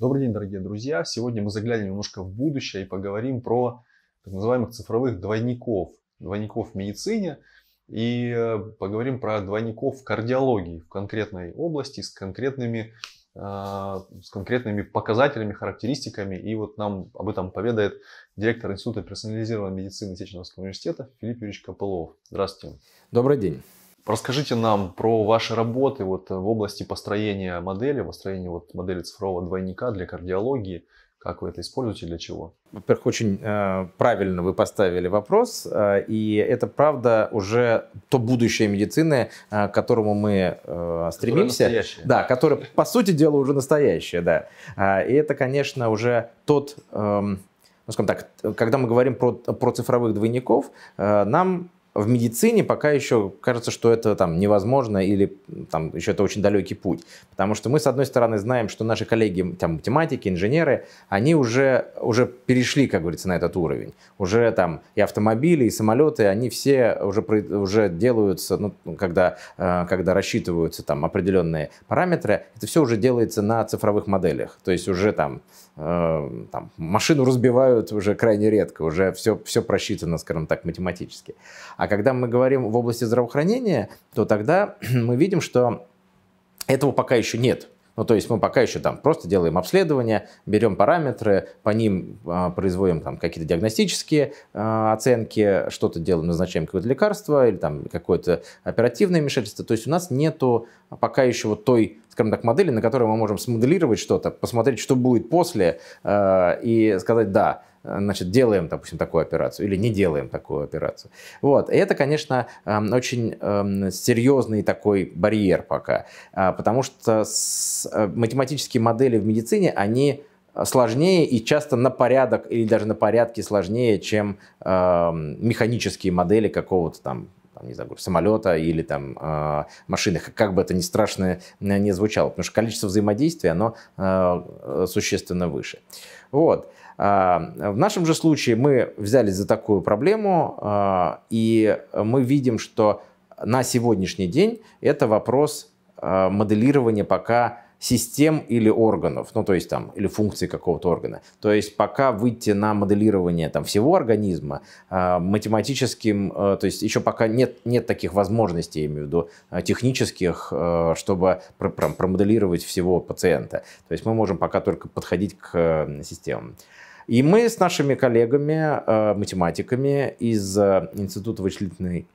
Добрый день, дорогие друзья! Сегодня мы заглянем немножко в будущее и поговорим про так называемых цифровых двойников, двойников в медицине и э, поговорим про двойников в кардиологии в конкретной области с конкретными э, с конкретными показателями, характеристиками. И вот нам об этом поведает директор Института персонализированной медицины Сеченовского университета Филипп Юрьевич Копылов. Здравствуйте. Добрый день. Расскажите нам про ваши работы вот э, в области построения модели, построения вот модели цифрового двойника для кардиологии. Как вы это используете, для чего? Во-первых, очень э, правильно вы поставили вопрос, э, и это правда уже то будущее медицины, э, к которому мы э, стремимся. Которое да, которое по сути дела уже настоящее, да. Э, и это, конечно, уже тот, э, ну скажем так, когда мы говорим про, про цифровых двойников, э, нам в медицине пока еще кажется, что это там невозможно или там еще это очень далекий путь. Потому что мы, с одной стороны, знаем, что наши коллеги, там, математики, инженеры, они уже, уже перешли, как говорится, на этот уровень. Уже там и автомобили, и самолеты, они все уже, уже делаются, ну, ну когда, э, когда рассчитываются там определенные параметры, это все уже делается на цифровых моделях. То есть уже там, э, там машину разбивают уже крайне редко, уже все, все просчитано, скажем так, математически. А когда мы говорим в области здравоохранения, то тогда мы видим, что этого пока еще нет. Ну, то есть мы пока еще там просто делаем обследование, берем параметры, по ним э, производим там какие-то диагностические э, оценки, что-то делаем, назначаем какое-то лекарство или там какое-то оперативное вмешательство. То есть у нас нету пока еще вот той, скажем так, модели, на которой мы можем смоделировать что-то, посмотреть, что будет после э, и сказать «да». Э, значит, делаем, допустим, такую операцию или не делаем такую операцию. Вот. И это, конечно, эм, очень эм, серьезный такой барьер пока, э, потому что э, математические модели в медицине, они сложнее и часто на порядок или даже на порядке сложнее, чем эм, механические модели какого-то там там, не знаю, самолета или там э, машины, как бы это ни страшно не звучало, потому что количество взаимодействия, оно э, существенно выше. Вот. Э, а, в нашем же случае мы взялись за такую проблему, а, и мы видим, что на сегодняшний день это вопрос а, моделирования пока систем или органов, ну то есть там, или функций какого-то органа. То есть пока выйти на моделирование там всего организма математическим, то есть еще пока нет, нет таких возможностей, я имею в виду, технических, чтобы пр прям промоделировать всего пациента. То есть мы можем пока только подходить к э, системам. И мы с нашими коллегами, э, математиками из э, Института вычислительной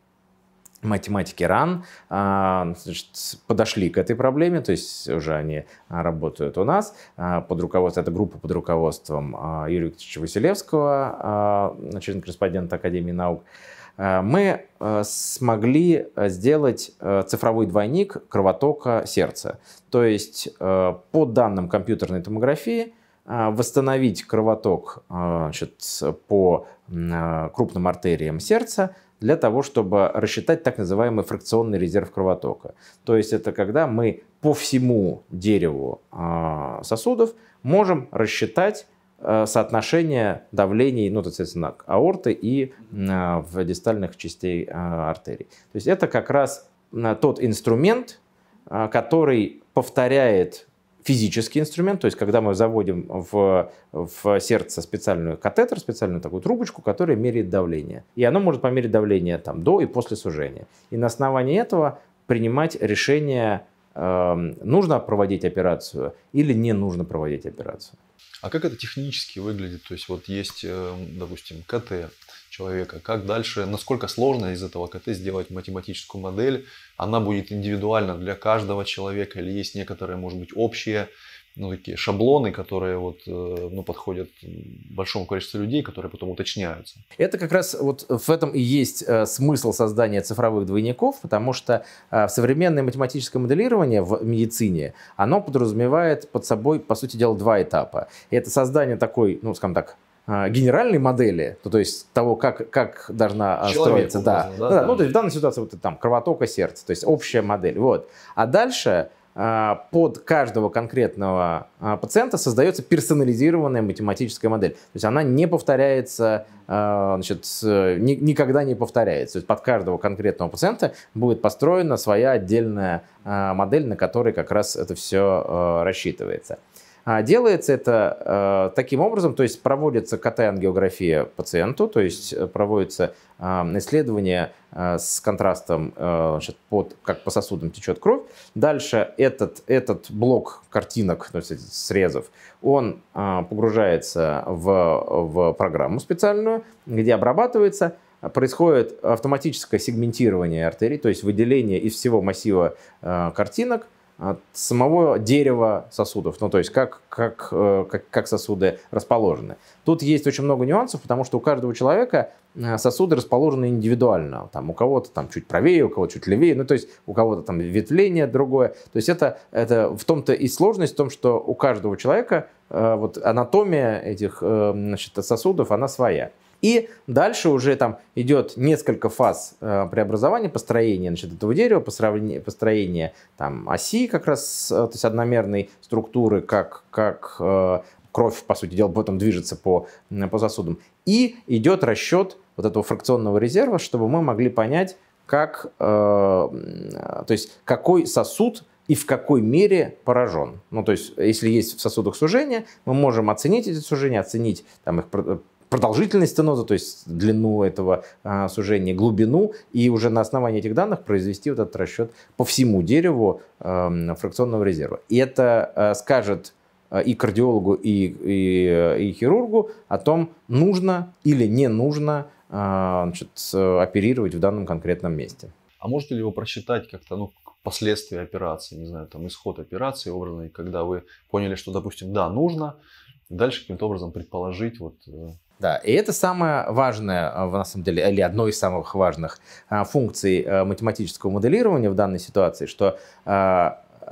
математики РАН э, подошли к этой проблеме, то есть уже они работают у нас под руководством, это группа под руководством Юрия Викторовича Василевского, начальник корреспондента Академии наук. Мы смогли сделать цифровой двойник кровотока сердца. То есть по данным компьютерной томографии а, восстановить кровоток а, значит, по а, крупным артериям сердца для того, чтобы рассчитать так называемый фракционный резерв кровотока. То есть это когда мы по всему дереву сосудов можем рассчитать соотношение давлений, ну, то есть, соответственно, аорты и в дистальных частей артерий. То есть это как раз тот инструмент, который повторяет физический инструмент, то есть когда мы заводим в, в сердце специальную катетер, специальную такую трубочку, которая меряет давление. И она может померить давление там, до и после сужения. И на основании этого принимать решение, э, нужно проводить операцию или не нужно проводить операцию. А как это технически выглядит? То есть вот есть, эм, допустим, КТ, человека, как дальше, насколько сложно из этого КТ сделать математическую модель, она будет индивидуально для каждого человека или есть некоторые, может быть, общие ну, такие шаблоны, которые вот, э, ну, подходят большому количеству людей, которые потом уточняются. Это как раз вот в этом и есть э, смысл создания цифровых двойников, потому что э, современное математическое моделирование в медицине, оно подразумевает под собой, по сути дела, два этапа. Это создание такой, ну, скажем так, а, генеральной модели, то, то есть того, как, как должна а, Человек строиться, образно, да. Да, ну да, да, ну то есть в данной ситуации вот там кровотока сердца, то есть общая модель, вот. А дальше а, под каждого конкретного пациента создается персонализированная математическая модель. То есть она не повторяется, значит, никогда не повторяется. То есть под каждого конкретного пациента будет построена своя отдельная модель, на которой как раз это все рассчитывается. А делается это э, таким образом, то есть проводится КТ-ангиография пациенту, то есть э, проводится э, исследование э, с контрастом, э, значит, под, как по сосудам течет кровь. Дальше этот, этот блок картинок, то есть срезов, он э, погружается в, в программу специальную, где обрабатывается происходит автоматическое сегментирование артерий, то есть выделение из всего массива э, картинок – от самого дерева сосудов, ну то есть как, как, э, как, как сосуды расположены. Тут есть очень много нюансов, потому что у каждого человека э, сосуды расположены индивидуально. Там у кого-то там чуть правее, у кого-то чуть левее, ну то есть у кого-то там ветвление другое. То есть это, это в том-то и сложность в том, что у каждого человека э, вот анатомия этих значит, сосудов, она своя. И дальше уже там идет несколько фаз э, преобразования, построения значит, этого дерева, построения, там, оси как раз, э, то есть одномерной структуры, как, как э, кровь, по сути дела, потом движется по, по сосудам. И идет расчет вот этого фракционного резерва, чтобы мы могли понять, как, э, то есть какой сосуд и в какой мере поражен. Ну, то есть, если есть в сосудах сужение, мы можем оценить эти сужения, оценить там, их продолжительность стеноза, то есть длину этого а, сужения, глубину, и уже на основании этих данных произвести вот этот расчет по всему дереву а, фракционного резерва. И это а, скажет э, и кардиологу, и, и, э, и хирургу о том, нужно или не нужно значит, оперировать в данном конкретном месте. А можете ли вы просчитать как-то ну, последствия операции, не знаю, там исход операции образной, когда вы поняли, что, допустим, да, нужно, дальше каким-то образом предположить вот да, и это самое важное, э, на самом деле, или одно из самых важных э, функций э, математического моделирования в данной ситуации, что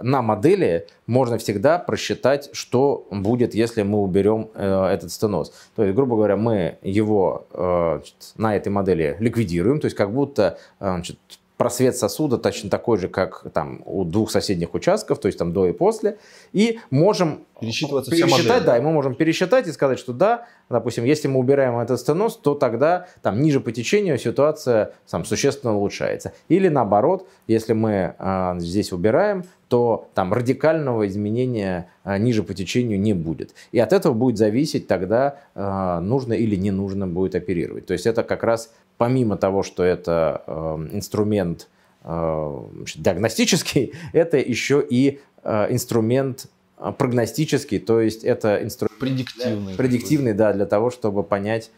на модели можно всегда просчитать, что будет, если мы уберем этот стеноз. То есть, грубо говоря, мы его значит, на этой модели ликвидируем, то есть как будто значит, просвет сосуда точно такой же, как там у двух соседних участков, то есть там до и после, и можем пересчитываться пересчитать, да, и мы можем пересчитать и сказать, что да, допустим, если мы убираем этот стеноз, то тогда там ниже по течению ситуация там существенно улучшается, или наоборот, если мы э, здесь убираем, то там радикального изменения э, ниже по течению не будет, и от этого будет зависеть тогда э, нужно или не нужно будет оперировать, то есть это как раз помимо того, что это эм, инструмент э, диагностический, это еще и э, инструмент э, прогностический, то есть это инструмент предиктивный, предиктивный да, для того, чтобы понять,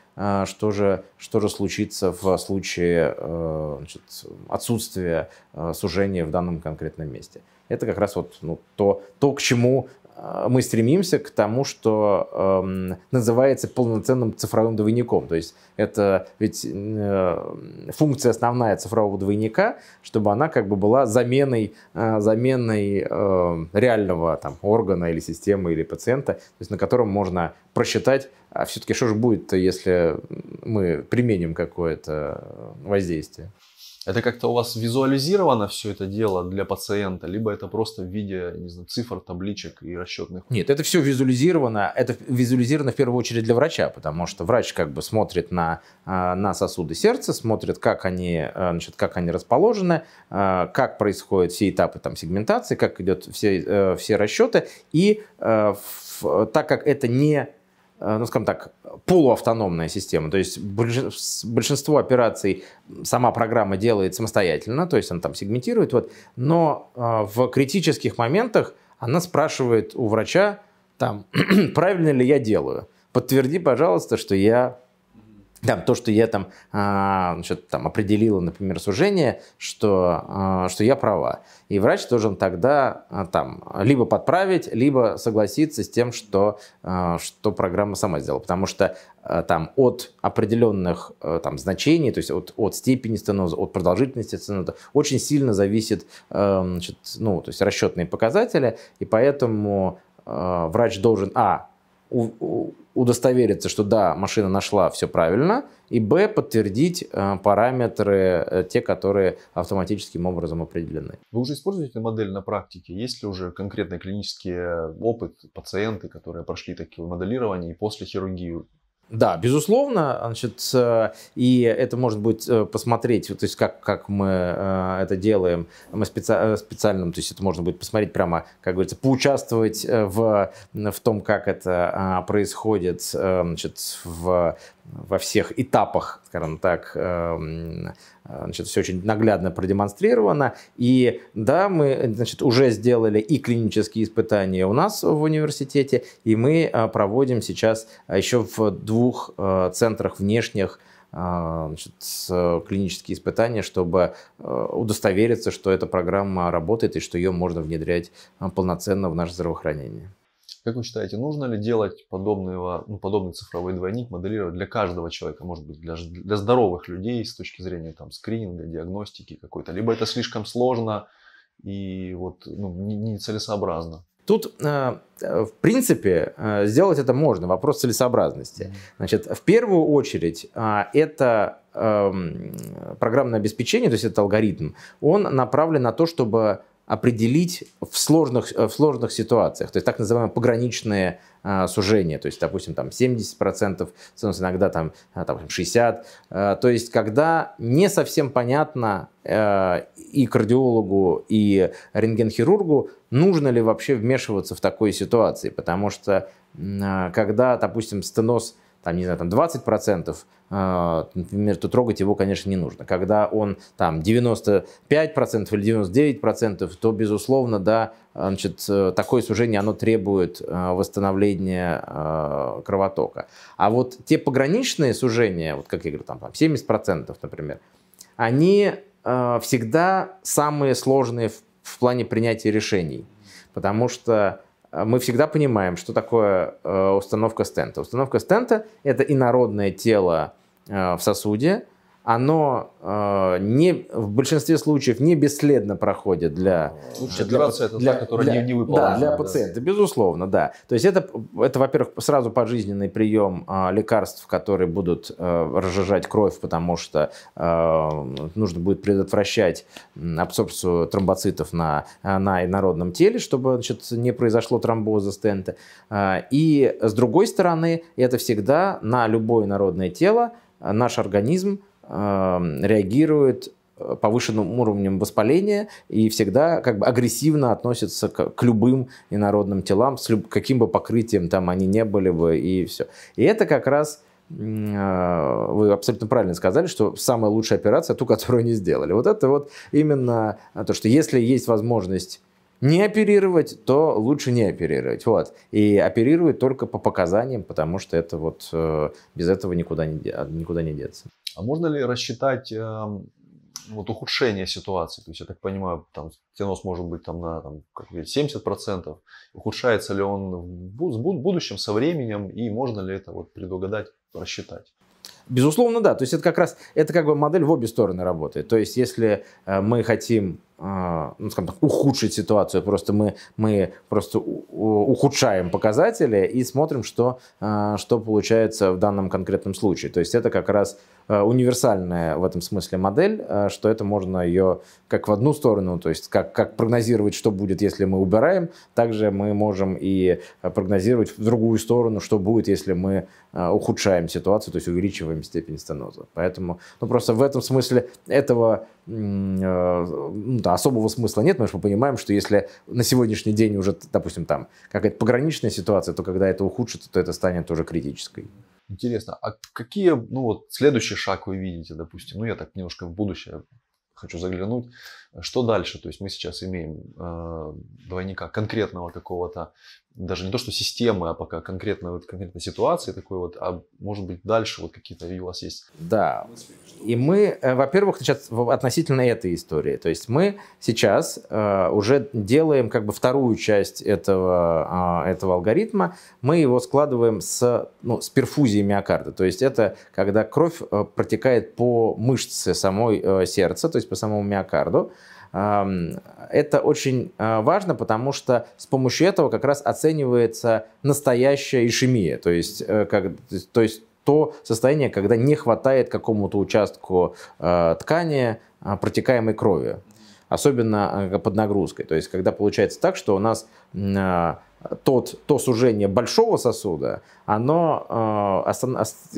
что же, что же случится в случае значит, отсутствия сужения в данном конкретном месте. Это как раз вот ну, то, то, к чему Э, мы стремимся к тому, что э, называется полноценным цифровым двойником. То есть это ведь э, функция основная цифрового двойника, чтобы она как бы была заменой, э, заменой э, реального там, органа или системы или пациента, то есть на котором можно просчитать, а все-таки что же будет, если мы применим какое-то э, воздействие. Это как-то у вас визуализировано все это дело для пациента, либо это просто в виде, не знаю, цифр, табличек и расчетных? Нет, это все визуализировано. Это визуализировано в первую очередь для врача, потому что врач как бы смотрит на, э, на сосуды сердца, смотрит, как они, э, значит, как они расположены, э, как происходят все этапы там, сегментации, как идет все, все расчеты. И так как это не Э, ну, скажем так, полуавтономная система. То есть большинство операций сама программа делает самостоятельно, то есть она там сегментирует, вот, но э, в критических моментах она спрашивает у врача, там, правильно ли я делаю. Подтверди, пожалуйста, что я да, то, что я там, а, значит, там определила, например, сужение, что, а, что я права. И врач должен тогда а, там либо подправить, либо согласиться с тем, что, что программа сама сделала. Потому что там от определенных там, значений, то есть от, от степени стеноза, от продолжительности стеноза, очень сильно зависит значит, ну, то есть расчетные показатели, и поэтому врач должен, а, удостовериться, что да, машина нашла все правильно, и б, подтвердить э, параметры, э, те, которые автоматическим образом определены. Вы уже используете модель на практике? Есть ли уже конкретный клинический э, опыт пациенты, которые прошли такие моделирования и после хирургии да, безусловно, значит, э, и это может быть э, посмотреть, то есть как, как мы э, это делаем, мы специ, специальным, то есть это можно будет посмотреть прямо, как говорится, поучаствовать в, в том, как это происходит значит, в во всех этапах, скажем так, эм, э, значит, все очень наглядно продемонстрировано. И да, мы значит, уже сделали и клинические испытания у нас в университете, и мы э, проводим сейчас э, еще в двух центрах внешних значит, клинические испытания, чтобы удостовериться, что эта программа работает и что ее можно внедрять полноценно в наше здравоохранение. Как вы считаете, нужно ли делать подобного, ну, подобный цифровой двойник, моделировать для каждого человека, может быть, для, для здоровых людей с точки зрения там, скрининга, диагностики какой-то? Либо это слишком сложно и вот, ну, нецелесообразно? Не Тут, э, э, в принципе, э, сделать это можно. Вопрос целесообразности. Значит, в первую очередь, а, это эм, программное обеспечение, то есть это алгоритм, он направлен на то, чтобы определить в сложных, э, в сложных ситуациях, то есть так называемые пограничные а, сужения, то есть, допустим, там 70%, иногда там, а, там 60%, а, то есть когда не совсем понятно а, и кардиологу, и рентгенхирургу, нужно ли вообще вмешиваться в такой ситуации, потому что а, когда, допустим, стеноз – там, не знаю, там 20%, процентов, э, например, то трогать его, конечно, не нужно. Когда он там 95% или 99%, то, безусловно, да, значит, э, такое сужение, оно требует э, восстановления кровотока. А вот те пограничные сужения, вот как я говорю, там, там 70%, например, они всегда самые сложные в, в плане принятия решений, потому что а мы всегда понимаем, что такое э, установка стента. Установка стента – это инородное тело э, в сосуде, оно э, не, в большинстве случаев не бесследно проходит для... Лучше ну, для, для, это для, та, которая для, не, не выполнена. Да, для да. пациента, безусловно, да. То есть это, это во-первых, сразу пожизненный прием э, лекарств, которые будут э, разжижать кровь, потому что э, нужно будет предотвращать абсорбцию тромбоцитов на, э, на инородном теле, чтобы значит, не произошло тромбоза стента. Э, и с другой стороны, это всегда на любое народное тело э, наш организм Эм, реагирует э, повышенным уровнем воспаления и всегда как бы агрессивно относится к, к любым инородным телам, с люб, каким бы покрытием там они не были бы и все. И это как раз э, вы абсолютно правильно сказали, что самая лучшая операция ту, которую не сделали. Вот это вот именно то, что если есть возможность не оперировать, то лучше не оперировать. Вот. И оперировать только по показаниям, потому что это вот э, без этого никуда не, никуда не деться. А можно ли рассчитать э, вот ухудшение ситуации? То есть, я так понимаю, там стеноз может быть там на там, как 70%. Ухудшается ли он в будущем, со временем, и можно ли это вот предугадать, рассчитать? Безусловно, да. То есть это как раз это как бы модель в обе стороны работает. То есть если э, мы хотим а, ну, скажем так, ухудшить ситуацию. Просто мы, мы просто ухудшаем показатели и смотрим, что, а, что получается в данном конкретном случае. То есть это как раз а, универсальная в этом смысле модель, что это можно ее как в одну сторону, то есть как, как прогнозировать, что будет, если мы убираем, также мы можем и прогнозировать в другую сторону, что будет, если мы ухудшаем ситуацию, то есть увеличиваем степень стеноза. Поэтому ну, просто в этом смысле этого Э, ну да, особого смысла нет, Мы же понимаем, что если на сегодняшний день уже, допустим, там какая-то пограничная ситуация, то когда это ухудшится, то это станет уже критической. Интересно, а какие, ну вот, следующий шаг вы видите, допустим, ну я так немножко в будущее хочу заглянуть, что дальше? То есть мы сейчас имеем э, двойника конкретного какого-то, даже не то что системы, а пока конкретной, вот, конкретной ситуации такой вот, а может быть дальше вот какие-то у вас есть? Да. И мы, э, во-первых, сейчас относительно этой истории, то есть мы сейчас э, уже делаем как бы вторую часть этого, э, этого алгоритма, мы его складываем с, ну, с перфузией миокарда, то есть это когда кровь э, протекает по мышце самой э, сердца, то есть по самому миокарду, это очень а, важно, потому что с помощью этого как раз оценивается настоящая ишемия, то есть, э, как, то, есть то состояние, когда не хватает какому-то участку а, ткани а, протекаемой крови особенно под нагрузкой. То есть, когда получается так, что у нас тот, то сужение большого сосуда, оно э,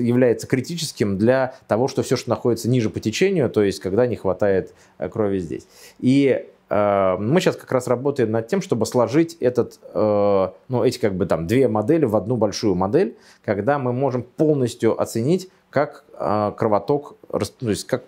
является критическим для того, что все, что находится ниже по течению, то есть когда не хватает э, крови здесь. И э, мы сейчас как раз работаем над тем, чтобы сложить этот, э, ну, эти как бы там две модели в одну большую модель, когда мы можем полностью оценить, как э, кровоток, то есть как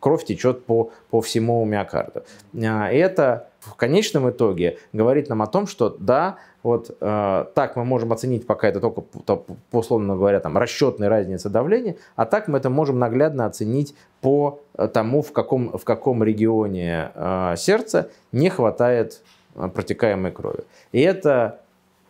кровь течет по, по всему миокарду. Э, и это в конечном итоге говорит нам о том, что да, вот э, так мы можем оценить, пока это только, то, условно говоря, там, расчетная разница давления, а так мы это можем наглядно оценить по э, тому, в каком, в каком регионе э, сердца не хватает э, протекаемой крови. И это,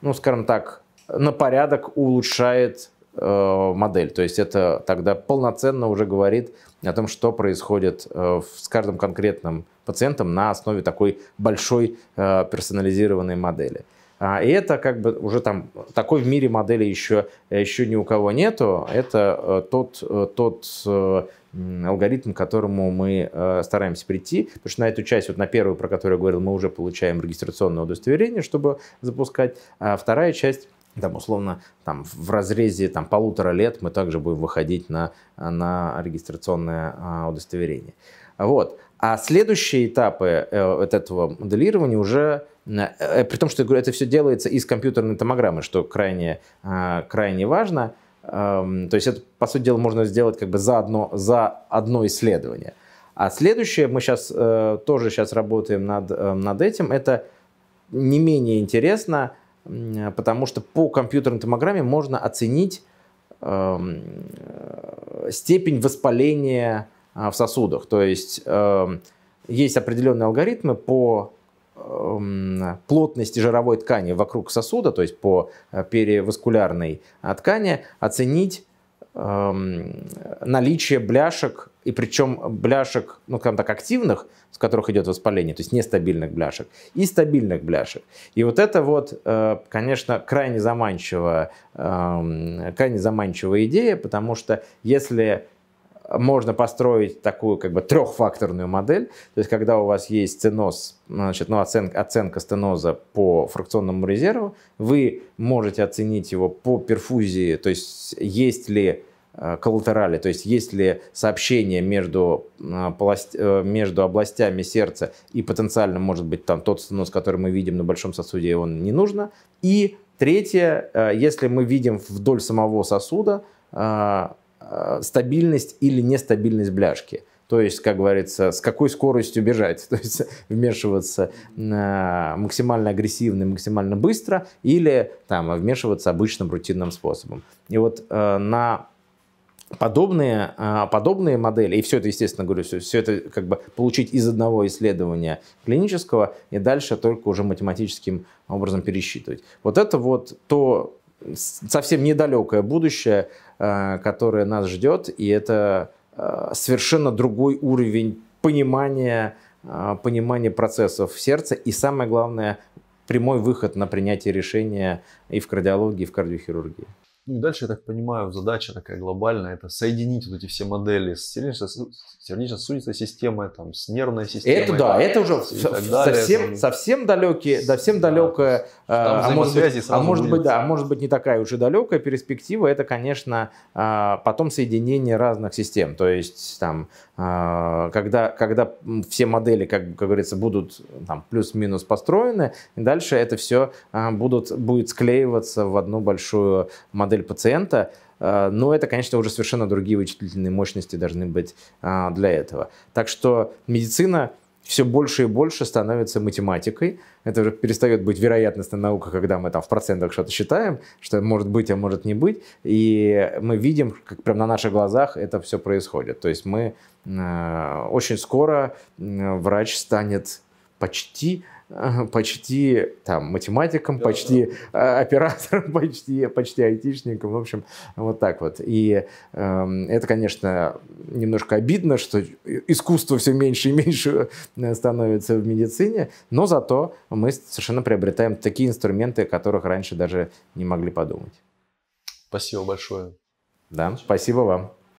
ну, скажем так, на порядок улучшает э, модель. То есть это тогда полноценно уже говорит о том, что происходит э, с каждым конкретным пациентом на основе такой большой э, персонализированной модели. А, и это как бы уже там, такой в мире модели еще, еще ни у кого нету. Это э, тот, э, тот э, алгоритм, к которому мы стараемся прийти. Потому что на эту часть, вот на первую, про которую я говорил, мы уже получаем регистрационное удостоверение, чтобы запускать. А вторая часть там, условно, там, в разрезе там, полутора лет мы также будем выходить на, на регистрационное а, удостоверение. Вот. А следующие этапы э, от этого моделирования уже Э, при том, что это все делается из компьютерной томограммы, что крайне, а, крайне важно. Эм, то есть это, по сути дела, можно сделать как бы за одно, за одно исследование. А следующее, мы сейчас э, тоже сейчас работаем над, э, над этим, это не менее интересно, потому что по компьютерной томограмме можно оценить эм, степень воспаления а, в сосудах. То есть эм, есть определенные алгоритмы по Эм, плотность жировой ткани вокруг сосуда, то есть по э, переваскулярной э, ткани, оценить эм, наличие бляшек, и причем бляшек, ну, скажем так, активных, с которых идет воспаление, то есть нестабильных бляшек, и стабильных бляшек. И вот это вот, э, конечно, крайне заманчивая, эм, крайне заманчивая идея, потому что если можно построить такую как бы трехфакторную модель, то есть когда у вас есть стеноз, значит, ну, оценка, оценка стеноза по фракционному резерву, вы можете оценить его по перфузии, то есть есть ли э, коллатерали, то есть есть ли сообщение между, э, э, между областями сердца и потенциально, может быть, там тот стеноз, который мы видим на большом сосуде, он не нужно. И третье, если мы видим вдоль самого сосуда Э, стабильность или нестабильность бляшки. То есть, как говорится, с какой скоростью бежать, то есть вмешиваться э, максимально агрессивно, максимально быстро или там, вмешиваться обычным рутинным способом. И вот э, на подобные, подобные модели, и все это, естественно, говорю, все, все это как бы получить из одного исследования клинического и дальше только уже математическим образом пересчитывать. Вот это вот то совсем недалекое будущее, э, которое нас ждет, и это э, совершенно другой уровень понимания, э, понимания процессов сердца и, самое главное, прямой выход на принятие решения и в кардиологии, и в кардиохирургии. Ну и дальше, я так понимаю, задача такая глобальная, это соединить вот эти все модели с сердечно-сосудистой системой, там, с нервной системой. Это да, это уже совсем, далее, совсем далекие, совсем да. далекая, а, а может, быть, а может будет. быть, да, а может быть не такая уже далекая перспектива, это, конечно, а, потом соединение разных систем, то есть там, а, когда, когда все модели, как, как говорится, будут там плюс-минус построены, дальше это все будут, будет склеиваться в одну большую модель цель пациента, э, но это, конечно, уже совершенно другие вычислительные мощности должны быть э, для этого. Так что медицина все больше и больше становится математикой. Это уже перестает быть вероятностной наука, когда мы там в процентах что-то считаем, что может быть, а может не быть. И мы видим, как прямо на наших глазах это все происходит. То есть мы э, очень скоро врач станет почти почти там, математиком, да, почти да. Э, оператором, почти, почти айтишником. В общем, вот так вот. И э, это, конечно, немножко обидно, что искусство все меньше и меньше э, становится в медицине, но зато мы совершенно приобретаем такие инструменты, о которых раньше даже не могли подумать. Спасибо большое. Да, спасибо вам.